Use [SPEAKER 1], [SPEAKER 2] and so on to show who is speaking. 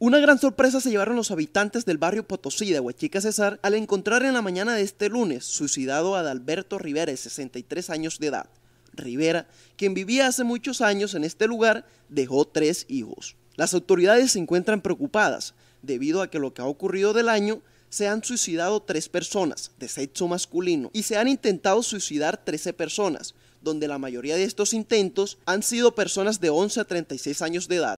[SPEAKER 1] Una gran sorpresa se llevaron los habitantes del barrio Potosí de Huachica Cesar al encontrar en la mañana de este lunes suicidado a Adalberto Rivera, de 63 años de edad. Rivera, quien vivía hace muchos años en este lugar, dejó tres hijos. Las autoridades se encuentran preocupadas debido a que lo que ha ocurrido del año se han suicidado tres personas de sexo masculino y se han intentado suicidar 13 personas, donde la mayoría de estos intentos han sido personas de 11 a 36 años de edad.